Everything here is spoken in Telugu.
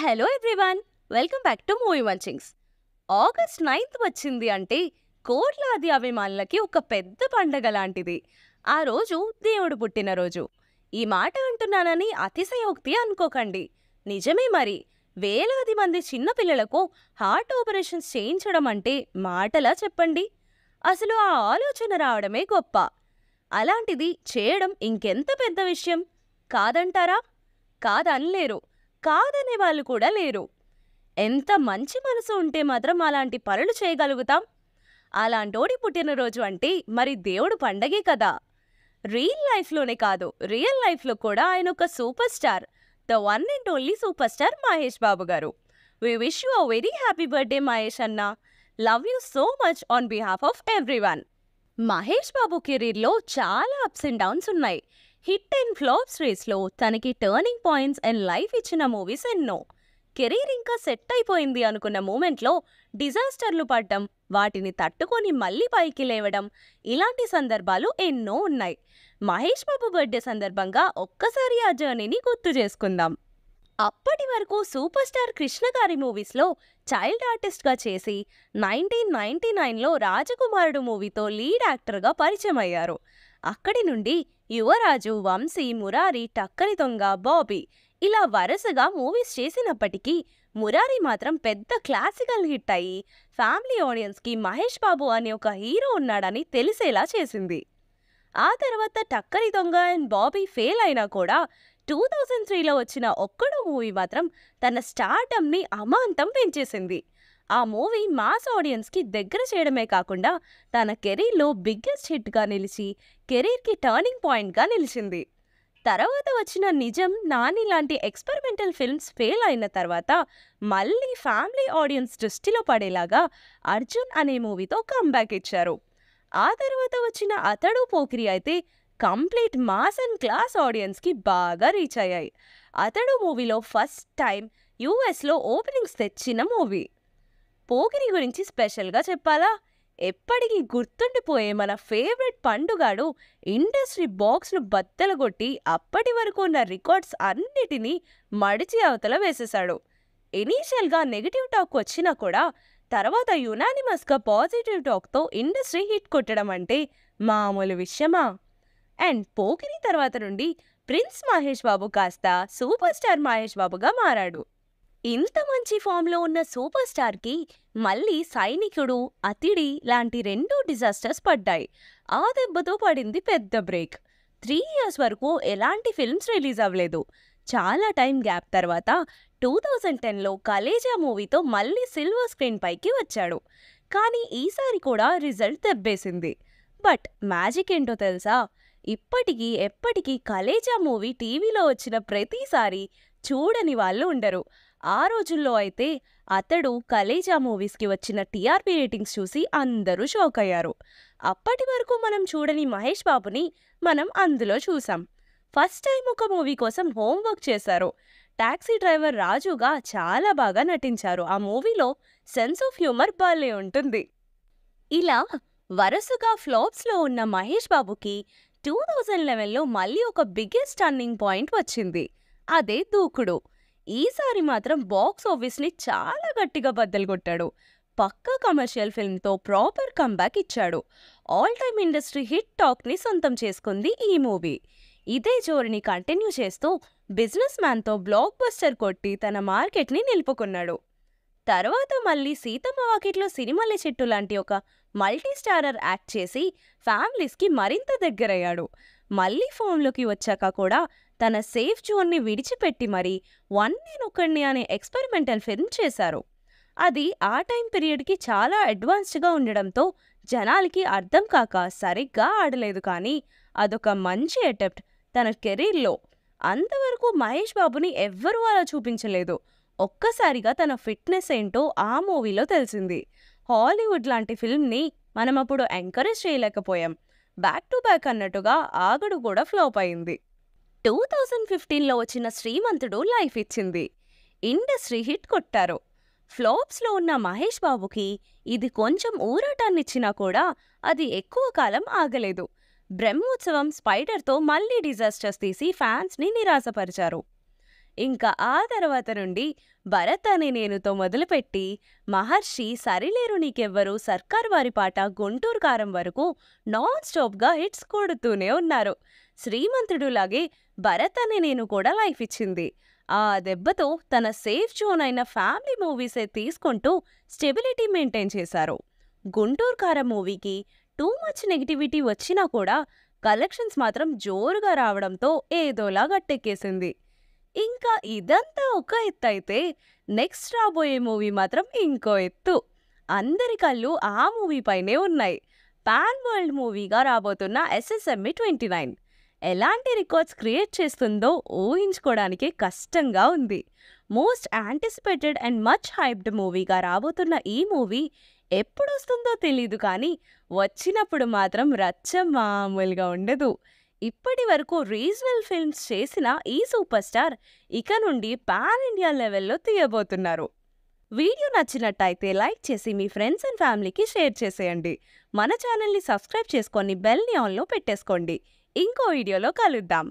hello everyone welcome back to movie watchings August ninth వచ్చింది అంటే కోట్లాది అభిమానులకి ఒక పెద్ద పండగ లాంటిది ఆ రోజు దేవుడు పుట్టినరోజు ఈ మాట అంటున్నానని అతిశయోక్తి అనుకోకండి నిజమే మరి వేలాది మంది చిన్నపిల్లలకు హార్ట్ ఆపరేషన్స్ చేయించడం అంటే మాటలా చెప్పండి అసలు ఆ ఆలోచన రావడమే గొప్ప అలాంటిది చేయడం ఇంకెంత పెద్ద విషయం కాదంటారా కాదనలేరు కాదనే వాళ్ళు కూడా లేరు ఎంత మంచి మనసు ఉంటే మాత్రం అలాంటి పనులు చేయగలుగుతాం అలాంటోడి పుట్టినరోజు అంటే మరి దేవుడు పండగే కదా రియల్ లైఫ్లోనే కాదు రియల్ లైఫ్లో కూడా ఆయన ఒక super star the one and only super star Mahesh Babu garu we wish you a very happy birthday Mahesh అన్న love you so much on behalf of everyone Mahesh Babu కెరీర్లో చాలా అప్స్ అండ్ డౌన్స్ ఉన్నాయి హిట్ అండ్ ఫ్లాప్స్ రేస్లో తనకి టర్నింగ్ పాయింట్స్ అండ్ లైఫ్ ఇచ్చిన మూవీస్ ఎన్నో కెరీర్ ఇంకా సెట్ అయిపోయింది అనుకున్న మూమెంట్లో డిజాస్టర్లు పడ్డం వాటిని తట్టుకొని మళ్ళీ పైకి లేవడం ఇలాంటి సందర్భాలు ఎన్నో ఉన్నాయి మహేష్ బాబు బర్త్డే సందర్భంగా ఒక్కసారి ఆ జర్నీని గుర్తు చేసుకుందాం అప్పటి వరకు సూపర్ స్టార్ కృష్ణ గారి మూవీస్లో చైల్డ్ ఆర్టిస్ట్గా చేసి నైన్టీన్ నైన్టీ నైన్లో రాజకుమారుడు మూవీతో లీడ్ యాక్టర్గా పరిచయం అయ్యారు అక్కడి నుండి యువరాజు వంశీ మురారి టక్కరి దొంగ బాబీ ఇలా వరుసగా మూవీస్ చేసినప్పటికీ మురారి మాత్రం పెద్ద క్లాసికల్ హిట్ అయ్యి ఫ్యామిలీ ఆడియన్స్కి మహేష్ బాబు అనే ఒక హీరో ఉన్నాడని తెలిసేలా చేసింది ఆ తర్వాత టక్కరి దొంగ అండ్ బాబీ ఫెయిల్ అయినా కూడా టూ థౌజండ్ త్రీలో వచ్చిన ఒక్కడు మూవీ మాత్రం తన స్టార్టమ్ని అమాంతం పెంచేసింది ఆ మూవీ మాస్ ఆడియన్స్కి దగ్గర చేయడమే కాకుండా తన కెరీర్లో బిగ్గెస్ట్ హిట్గా నిలిచి కెరీర్కి టర్నింగ్ పాయింట్గా నిలిచింది తర్వాత వచ్చిన నిజం నాని లాంటి ఎక్స్పెరిమెంటల్ ఫిల్మ్స్ ఫెయిల్ అయిన తర్వాత మళ్ళీ ఫ్యామిలీ ఆడియన్స్ దృష్టిలో పడేలాగా అర్జున్ అనే మూవీతో కమ్బ్యాక్ ఇచ్చారు ఆ తర్వాత వచ్చిన అతడు పోకిరి అయితే కంప్లీట్ మాస్ అండ్ క్లాస్ ఆడియన్స్కి బాగా రీచ్ అయ్యాయి అతడు మూవీలో ఫస్ట్ టైం యూఎస్లో ఓపెనింగ్స్ తెచ్చిన మూవీ పోగిరి గురించి స్పెషల్గా చెప్పాలా ఎప్పటికీ గుర్తుండిపోయే మన ఫేవరెట్ పండుగాడు ఇండస్ట్రీ బాక్స్ను బద్దలగొట్టి అప్పటి వరకు ఉన్న రికార్డ్స్ అన్నిటినీ మడిచి అవతల వేసేశాడు ఇనీషియల్గా నెగిటివ్ టాక్ వచ్చినా కూడా తర్వాత యునానిమస్గా పాజిటివ్ టాక్తో ఇండస్ట్రీ హిట్ కొట్టడం అంటే మామూలు విషయమా అండ్ పోకిరి తర్వాత నుండి ప్రిన్స్ మహేష్ బాబు కాస్త సూపర్ స్టార్ మహేష్ బాబుగా మారాడు ఇంత మంచి ఫామ్లో ఉన్న సూపర్ స్టార్కి మళ్ళీ సైనికుడు అతిడి లాంటి రెండు డిజాస్టర్స్ పడ్డాయి ఆ దెబ్బతో పడింది పెద్ద బ్రేక్ త్రీ ఇయర్స్ వరకు ఎలాంటి ఫిల్మ్స్ రిలీజ్ అవ్వలేదు చాలా టైం గ్యాప్ తర్వాత టూ థౌజండ్ టెన్లో కలేజా మూవీతో మళ్ళీ సిల్వర్ స్క్రీన్ పైకి వచ్చాడు కానీ ఈసారి కూడా రిజల్ట్ దెబ్బేసింది బట్ మ్యాజిక్ ఏంటో తెలుసా ఇప్పటికీ ఎప్పటికీ కలేజా మూవీ టీవీలో వచ్చిన ప్రతిసారి చూడని వాళ్ళు ఉండరు ఆ రోజుల్లో అయితే అతడు కలేజా మూవీస్కి వచ్చిన టీఆర్పీ రేటింగ్స్ చూసి అందరూ షాక్ అయ్యారు అప్పటి వరకు మనం చూడని మహేష్ బాబుని మనం అందులో చూసాం ఫస్ట్ టైం ఒక మూవీ కోసం హోంవర్క్ చేశారు టాక్సీ డ్రైవర్ రాజుగా చాలా బాగా నటించారు ఆ మూవీలో సెన్స్ ఆఫ్ హ్యూమర్ బాలే ఉంటుంది ఇలా వరుసగా ఫ్లాప్స్లో ఉన్న మహేష్ బాబుకి టూ థౌజండ్ లెవెన్లో మళ్ళీ ఒక బిగ్గెస్ట్ టర్నింగ్ పాయింట్ వచ్చింది అదే దూకుడు ఈసారి మాత్రం బాక్స్ ఆఫీస్ని చాలా గట్టిగా బద్దలు కొట్టాడు పక్కా కమర్షియల్ ఫిల్మ్తో ప్రాపర్ కంబ్యాక్ ఇచ్చాడు ఆల్ టైమ్ ఇండస్ట్రీ హిట్ టాక్ని సొంతం చేసుకుంది ఈ మూవీ ఇదే జోరిని కంటిన్యూ చేస్తూ బిజినెస్ మ్యాన్తో బ్లాక్ బస్టర్ కొట్టి తన మార్కెట్ని నిలుపుకున్నాడు తర్వాత మళ్ళీ సీతమ్మ వాకిట్లో సినిమాల చెట్టు లాంటి ఒక మల్టీ స్టారర్ యాక్ట్ చేసి ఫ్యామిలీస్కి మరింత దగ్గరయ్యాడు మళ్ళీ ఫోన్లోకి వచ్చాక కూడా తన సేఫ్ జోన్ని విడిచిపెట్టి మరీ వన్ నేను ఒకడిని అనే ఎక్స్పెరిమెంటల్ ఫిల్మ్ చేశారు అది ఆ టైం పీరియడ్కి చాలా అడ్వాన్స్డ్గా ఉండడంతో జనాలకి అర్థం కాక సరిగ్గా ఆడలేదు కానీ అదొక మంచి అటెంప్ట్ తన కెరీర్లో అంతవరకు మహేష్ బాబుని ఎవ్వరూ అలా చూపించలేదు ఒక్కసారిగా తన ఫిట్నెస్ ఏంటో ఆ మూవీలో తెలిసింది హాలీవుడ్ లాంటి ఫిల్మ్ని మనం అప్పుడు ఎంకరేజ్ చేయలేకపోయాం బ్యాక్ టు బ్యాక్ అన్నట్టుగా ఆగడు కూడా ఫ్లోప్ అయింది టూ థౌజండ్ ఫిఫ్టీన్లో వచ్చిన శ్రీమంతుడు లైఫ్ ఇచ్చింది ఇండస్ట్రీ హిట్ కొట్టారు ఫ్లోప్స్లో ఉన్న మహేష్ బాబుకి ఇది కొంచెం ఊరటాన్నిచ్చినా కూడా అది ఎక్కువ కాలం ఆగలేదు బ్రహ్మోత్సవం స్పైడర్తో మళ్ళీ డిజాస్టర్స్ తీసి ఫ్యాన్స్ని నిరాశపరిచారు ఇంకా ఆ తర్వాత నుండి భరత్ అనే నేనుతో మొదలుపెట్టి మహర్షి సరిలేరు నీకెవ్వరు సర్కార్ వారి పాట గుంటూరు కారం వరకు నాన్ స్టాప్గా హిట్స్ కొడుతూనే ఉన్నారు శ్రీమంతుడులాగే భరత్ అని నేను కూడా లైఫ్ ఇచ్చింది ఆ దెబ్బతో తన సేఫ్ జోన్ అయిన ఫ్యామిలీ మూవీసే తీసుకుంటూ స్టెబిలిటీ మెయింటైన్ చేశారు గుంటూరు కార మూవీకి టూ మచ్ నెగిటివిటీ వచ్చినా కూడా కలెక్షన్స్ మాత్రం జోరుగా రావడంతో ఏదోలా గట్టెక్కేసింది ఇంకా ఇదంతా ఒక ఎత్తు అయితే నెక్స్ట్ రాబోయే మూవీ మాత్రం ఇంకో ఎత్తు అందరి కళ్ళు ఆ మూవీ పైనే ఉన్నాయి పాన్ వరల్డ్ మూవీగా రాబోతున్న ఎస్ఎస్ఎంఈ ట్వంటీ నైన్ ఎలాంటి రికార్డ్స్ క్రియేట్ చేస్తుందో ఊహించుకోవడానికే కష్టంగా ఉంది most anticipated and much hyped మూవీగా రాబోతున్న ఈ మూవీ ఎప్పుడు వస్తుందో తెలీదు కానీ వచ్చినప్పుడు మాత్రం రచ్చ మామూలుగా ఉండదు ఇప్పటి వరకు రీజనల్ ఫిల్మ్స్ చేసిన ఈ సూపర్ స్టార్ ఇక నుండి పాన్ ఇండియా లెవెల్లో తీయబోతున్నారు వీడియో నచ్చినట్టయితే లైక్ చేసి మీ ఫ్రెండ్స్ అండ్ ఫ్యామిలీకి షేర్ చేసేయండి మన ఛానల్ని సబ్స్క్రైబ్ చేసుకొని బెల్ని ఆన్లో పెట్టేసుకోండి ఇంకో వీడియోలో కలుద్దాం